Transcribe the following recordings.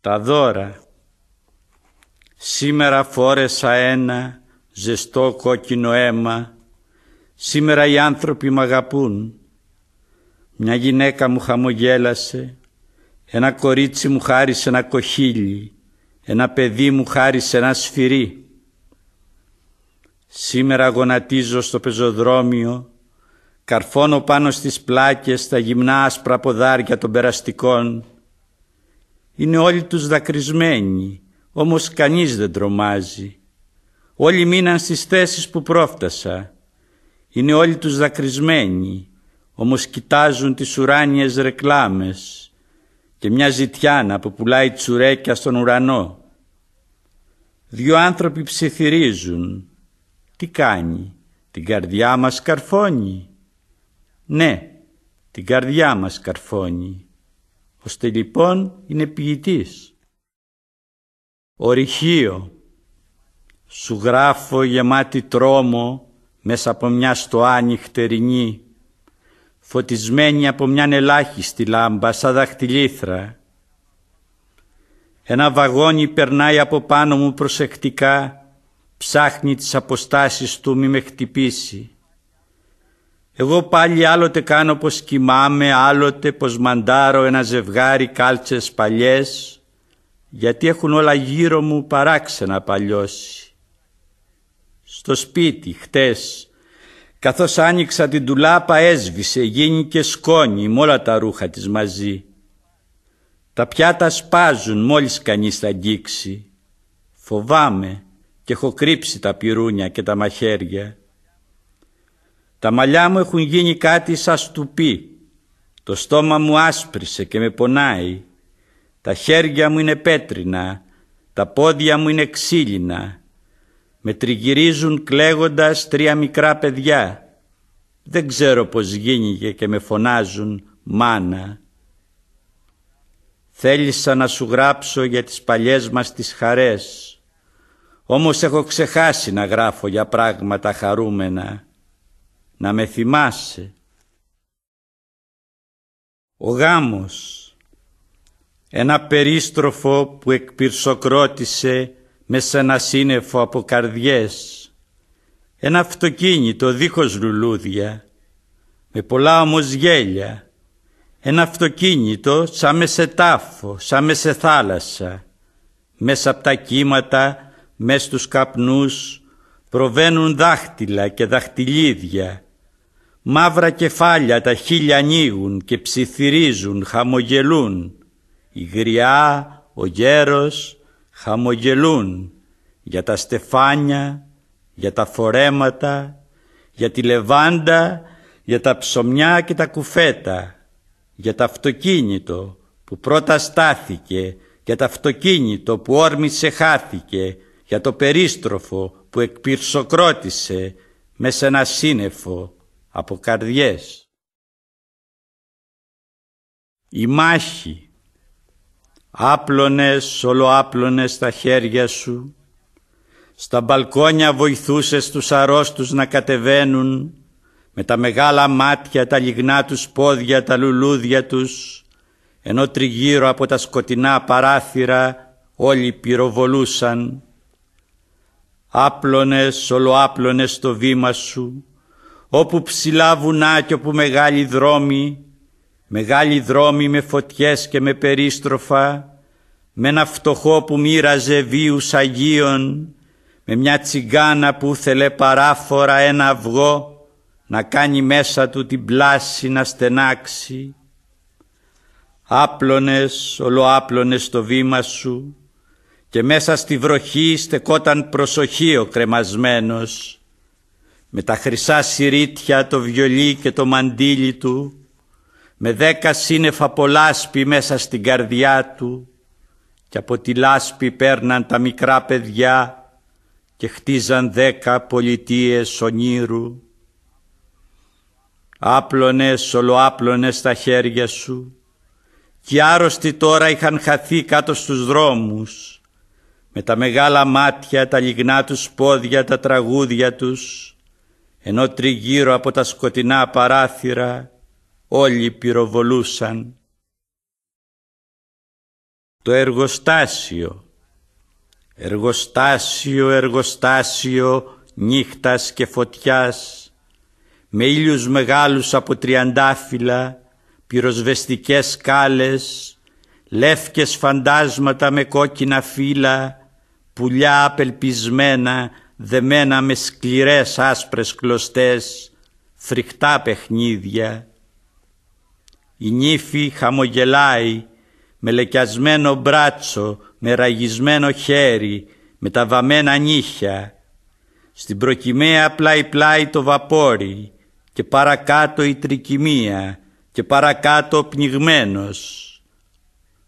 τα δώρα. Σήμερα φόρεσα ένα ζεστό κόκκινο αίμα. Σήμερα οι άνθρωποι μ' αγαπούν. Μια γυναίκα μου χαμογέλασε. Ένα κορίτσι μου χάρισε ένα κοχύλι. Ένα παιδί μου χάρισε ένα σφυρί. Σήμερα γονατίζω στο πεζοδρόμιο. Καρφώνω πάνω στις πλάκες τα γυμνά άσπρα ποδάρια των περαστικών είναι όλοι τους δακρυσμένοι, όμως κανείς δεν τρομάζει. Όλοι μείναν στις θέσεις που πρόφτασα. Είναι όλοι τους δακρυσμένοι, όμως κοιτάζουν τις ουράνιες ρεκλάμες και μια ζητιάνα που πουλάει τσουρέκια στον ουρανό. Δύο άνθρωποι ψιθυρίζουν. Τι κάνει, την καρδιά μας καρφώνει. Ναι, την καρδιά μας καρφώνει ώστε λοιπόν είναι ποιητής. Ορυχείο, σου γράφω γεμάτη τρόμο μέσα από μια στοά νυχτερινή, φωτισμένη από μια ελάχιστη λάμπα σαν δαχτυλίθρα. Ένα βαγόνι περνάει από πάνω μου προσεκτικά, ψάχνει τις αποστάσεις του μη με χτυπήσει. Εγώ πάλι άλλοτε κάνω πως κοιμάμαι, άλλοτε πως μαντάρω ένα ζευγάρι κάλτσες παλιές, γιατί έχουν όλα γύρω μου παράξενα παλιώσει. Στο σπίτι χτες, καθώς άνοιξα την τουλάπα έσβησε, και σκόνη με όλα τα ρούχα της μαζί. Τα πιάτα σπάζουν μόλις κανείς τα αγγίξει. Φοβάμαι και έχω κρύψει τα πυρούνια και τα μαχαίρια τα μαλλιά μου έχουν γίνει κάτι σαν στουπί. Το στόμα μου άσπρισε και με πονάει. Τα χέρια μου είναι πέτρινα, τα πόδια μου είναι ξύλινα. Με τριγυρίζουν κλαίγοντας τρία μικρά παιδιά. Δεν ξέρω πως γίνηκε και με φωνάζουν «μάνα». Θέλησα να σου γράψω για τις παλιές μας τις χαρές, όμως έχω ξεχάσει να γράφω για πράγματα χαρούμενα να με θυμάσαι. Ο γάμος, ένα περίστροφο που εκπυρσοκρότησε με ένα σύννεφο από καρδιές, ένα αυτοκίνητο δίχως λουλούδια, με πολλά όμως γέλια, ένα αυτοκίνητο σαν με σε τάφο, σαν με σε θάλασσα, μέσα από τα κύματα, μέσα στους καπνούς, προβαίνουν δάχτυλα και δαχτυλίδια, Μαύρα κεφάλια τα χίλια ανοίγουν και ψιθυρίζουν, χαμογελούν. Η γριά, ο γέρος, χαμογελούν για τα στεφάνια, για τα φορέματα, για τη λεβάντα, για τα ψωμιά και τα κουφέτα, για τα αυτοκίνητο που πρώτα στάθηκε, για τα αυτοκίνητο που όρμησε χάθηκε, για το περίστροφο που εκπυρσοκρότησε μέσα ένα σύννεφο από καρδιές. Η μάχη, άπλωνες, ολοάπλωνες τα χέρια σου, στα μπαλκόνια βοηθούσες τους αρρώστους να κατεβαίνουν, με τα μεγάλα μάτια, τα λιγνά τους πόδια, τα λουλούδια τους, ενώ τριγύρω από τα σκοτεινά παράθυρα όλοι πυροβολούσαν. Άπλωνες, ολοάπλωνες το βήμα σου, όπου ψηλά βουνά και όπου μεγάλοι δρόμοι, μεγάλη δρόμοι με φωτιές και με περίστροφα, με ένα φτωχό που μοίραζε βίους Αγίων, με μια τσιγκάνα που θέλε παράφορα ένα αυγό να κάνει μέσα του την πλάση να στενάξει. Άπλωνες, ολοάπλωνες το βήμα σου και μέσα στη βροχή στεκόταν ο κρεμασμένος με τα χρυσά σιρίτια, το βιολί και το μαντίλι του, με δέκα σύννεφα πολλάσπη μέσα στην καρδιά του και από τη λάσπη παίρναν τα μικρά παιδιά και χτίζαν δέκα πολιτείες ονείρου. Άπλωνες, ολοάπλωνες τα χέρια σου και οι άρρωστοι τώρα είχαν χαθεί κάτω στους δρόμους με τα μεγάλα μάτια, τα λιγνά τους πόδια, τα τραγούδια τους ενώ τριγύρω από τα σκοτεινά παράθυρα όλοι πυροβολούσαν. Το εργοστάσιο, εργοστάσιο, εργοστάσιο νύχτας και φωτιάς, με ήλιους μεγάλους από τριαντάφυλλα, πυροσβεστικές σκάλες, λεύκες φαντάσματα με κόκκινα φύλλα, πουλιά απελπισμένα δεμένα με σκληρές άσπρες κλωστές, φρικτά παιχνίδια. Η νύφη χαμογελάει με λεκιασμένο μπράτσο, με ραγισμένο χέρι, με τα βαμμένα νύχια. Στην προκυμαία πλάι-πλάι το βαπόρι και παρακάτω η τρικυμία και παρακάτω πνιγμένος.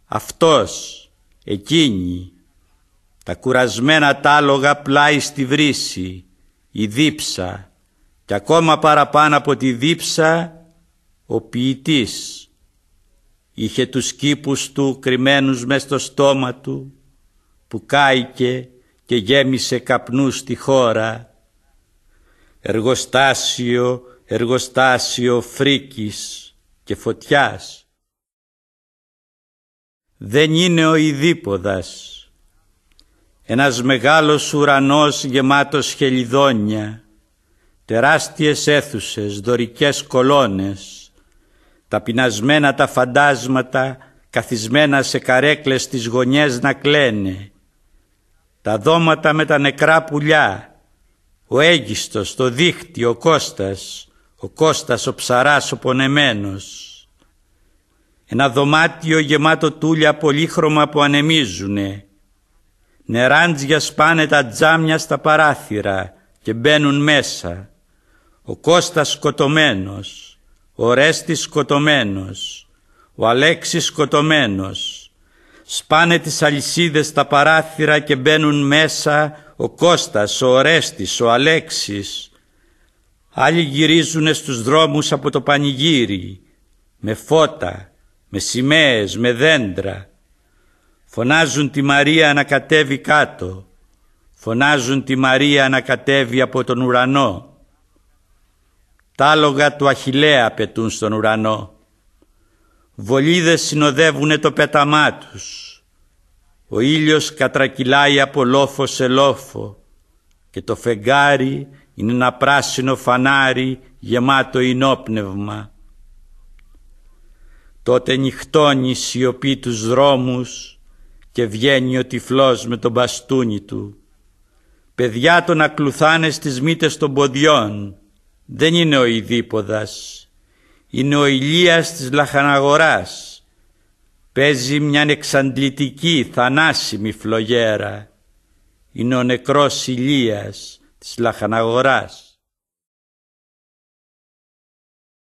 Αυτός, εκείνη, τα κουρασμένα τάλογα πλάι στη βρύση, η δίψα και ακόμα παραπάνω από τη δίψα ο ποιητής Είχε τους κήπους του κρυμμένους μες στο στόμα του που κάηκε και γέμισε καπνούς στη χώρα. Εργοστάσιο, εργοστάσιο φρίκης και φωτιάς. Δεν είναι ο Ιδίποδας ένας μεγάλος ουρανός γεμάτος χελιδόνια, τεράστιες αίθουσες, δωρικές κολόνες, πεινασμένα τα φαντάσματα καθισμένα σε καρέκλες τις γωνιές να κλαίνε, τα δώματα με τα νεκρά πουλιά, ο έγιστος, το δίχτυ, ο Κώστας, ο Κώστας ο ψαράς ο πονεμένος, ένα δωμάτιο γεμάτο τούλια πολύχρωμα που ανεμίζουνε, Νεράντζια σπάνε τα τζάμια στα παράθυρα και μπαίνουν μέσα. Ο Κώστας σκοτωμένος, ο Ρέστης σκοτωμένος, ο Αλέξης σκοτωμένος. Σπάνε τις αλυσίδες στα παράθυρα και μπαίνουν μέσα ο Κώστας, ο Ρέστης, ο Αλέξης. Άλλοι γυρίζουν στους δρόμους από το πανηγύρι, με φώτα, με σημαίες, με δέντρα, Φωνάζουν τη Μαρία να κατέβει κάτω. Φωνάζουν τη Μαρία να κατέβει από τον ουρανό. Τάλογα του Αχιλέα πετούν στον ουρανό. Βολίδες συνοδεύουν το πέταμά τους. Ο ήλιος κατρακυλάει από λόφο σε λόφο και το φεγγάρι είναι ένα πράσινο φανάρι γεμάτο ενόπνευμα. Τότε νυχτώνει σιωπή τους δρόμους και βγαίνει ο τυφλός με τον μπαστούνι του. Παιδιά τον ακλουθάνε στις μύτες των ποδιών. Δεν είναι ο Ιδίποδας. Είναι ο Ηλίας της Λαχαναγοράς. Παίζει μια εξαντλητική θανάσιμη φλογέρα. Είναι ο νεκρός Ηλίας της Λαχαναγοράς.